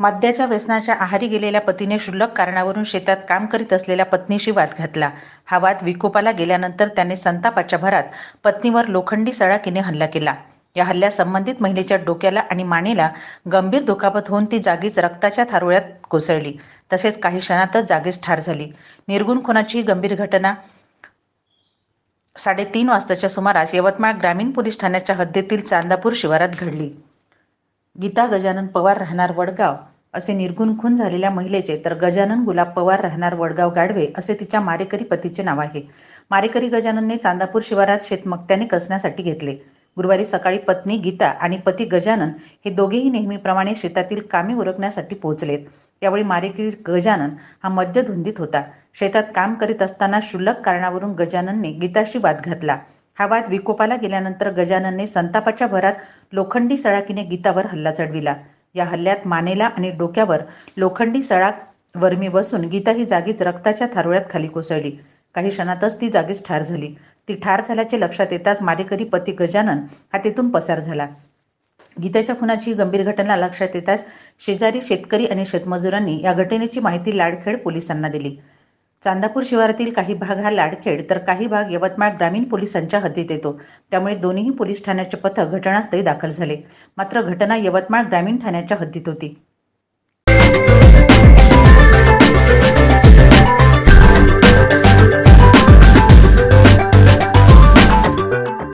मद्याच्या व्यसनाच्या आहारी गेलेल्या पतीने क्षुल्लक कारणावरून शेतात काम करीत असलेल्या पत्नीशी वाद घातला हा वाद विकोपाला गेल्यानंतर त्याने संतापाच्या भरात पत्नीवर लोखंडी सडाकीने हल्ला केला या हल्ल्या संबंधित महिलेच्या डोक्याला आणि मानेला गंभीर दुखापत होऊन ती जागीच रक्ताच्या थारोळ्यात कोसळली तसेच काही क्षणातच जागीच ठार झाली निर्गुण खुनाची गंभीर घटना साडेतीन वाजताच्या सुमारास यवतमाळ ग्रामीण पोलीस ठाण्याच्या हद्दीतील चांदापूर शिवारात घडली गीता गजानन पवार राहणार वडगाव असे निर्गुण खून झालेल्या महिलेचे तर गजानन गुलाब पवार राहणार वडगाव गाडवे असे तिच्या मारेकरी पतीचे नाव आहे मारेकरी गजाननने चांदापूर शिवारात शेतमक्त्याने कसण्यासाठी घेतले गुरुवारी सकाळी पत्नी गीता आणि पती गजानन हे दोघेही नेहमीप्रमाणे शेतातील कामे उरकण्यासाठी पोहोचलेत त्यावेळी मारेकरी गजानन हा मद्यधुंदीत होता शेतात काम करीत असताना शुल्लक कारणावरून गजाननने गीताशी वाद घातला हा वाद विकोपाला गेल्यानंतर गजाननने संतापाच्या भरात लोखंडी सळाकीने गीतावर हल्ला चढविला या हल्ल्यात मानेला आणि डोक्यावर लोखंडी सळा वर्मी बसून गीता ही जागीच रक्ताच्या थारोळ्यात खाली कोसळली काही क्षणातच ती जागीच ठार झाली ती ठार झाल्याचे लक्षात येताच मारेकरी पती गजानन हा तेथून पसार झाला गीताच्या खुनाची गंभीर घटना लक्षात येताच शेजारी शेतकरी आणि शेतमजुरांनी या घटनेची माहिती लाडखेड पोलिसांना दिली चांदापूर शिवारातील काही भाग हा लाडखेड तर काही भाग यवतमाळ ग्रामीण पोलिसांच्या हद्दीत येतो त्यामुळे दोन्ही पोलीस ठाण्याचे पथक घटनास्थळी दाखल झाले मात्र घटना यवतमाळ ग्रामीण ठाण्याच्या हद्दीत होती